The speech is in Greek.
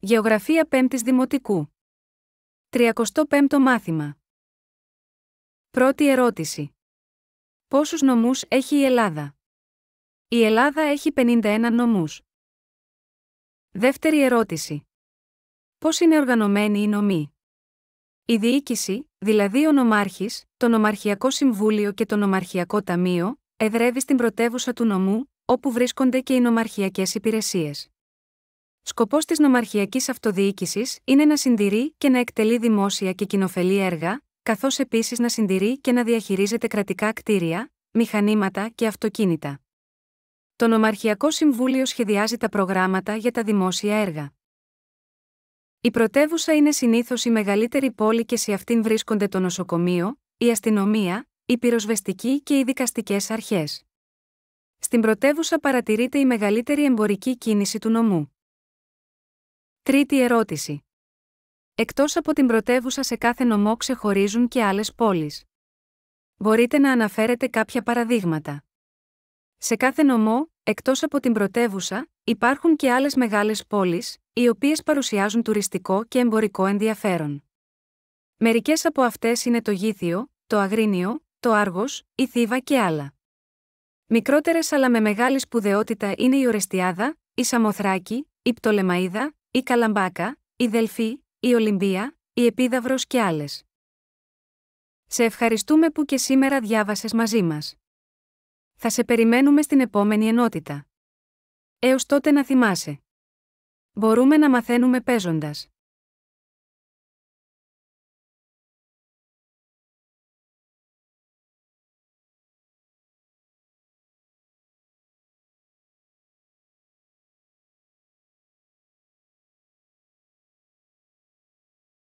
Γεωγραφία 5ης Δημοτικού. 35ο μάθημα. Πρώτη ερώτηση. Πόσους νομούς έχει η Ελλάδα? Η Ελλάδα έχει 51 νομούς. Δεύτερη ερώτηση. Πώς είναι οργανωμένοι οι νομοί? Η διοίκηση, δηλαδή ο νομάρχης, το νομαρχιακό συμβούλιο και το νομαρχιακό ταμείο, εδρεύει στην πρωτεύουσα του νομού, όπου βρίσκονται και οι νομαρχιακές υπηρεσίες. Σκοπός της νομαρχιακής αυτοδιοίκησης είναι να συντηρεί και να εκτελεί δημόσια και κοινοφελή έργα, καθώς επίσης να συντηρεί και να διαχειρίζεται κρατικά κτίρια, μηχανήματα και αυτοκίνητα. Το Νομαρχιακό Συμβούλιο σχεδιάζει τα προγράμματα για τα δημόσια έργα. Η πρωτεύουσα είναι συνήθως η μεγαλύτερη πόλη και σε αυτήν βρίσκονται το νοσοκομείο, η αστυνομία, η πυροσβεστική και οι δικαστικές αρχές. Στην πρωτεύουσα παρατηρείται η μεγαλύτερη εμπορική κίνηση του νομού. Τρίτη ερώτηση. Εκτός από την πρωτεύουσα σε κάθε νομό ξεχωρίζουν και άλλες πόλεις. Μπορείτε να αναφέρετε κάποια παραδείγματα. Σε κάθε νομό, εκτός από την πρωτεύουσα, υπάρχουν και άλλες μεγάλες πόλεις, οι οποίες παρουσιάζουν τουριστικό και εμπορικό ενδιαφέρον. Μερικές από αυτές είναι το Γήθιο, το Αγρίνιο, το Άργος, η Θήβα και άλλα. Μικρότερες αλλά με μεγάλη σπουδαιότητα είναι η Ορεστιάδα, η Σαμοθράκη, η Πτολεμαίδα, η Καλαμπάκα, η Δελφή, η Ολυμπία, η Επίδαυρος και άλλες. Σε ευχαριστούμε που και σήμερα διάβασες μαζί μας. Θα σε περιμένουμε στην επόμενη ενότητα. Έως τότε να θυμάσαι. Μπορούμε να μαθαίνουμε παίζοντας.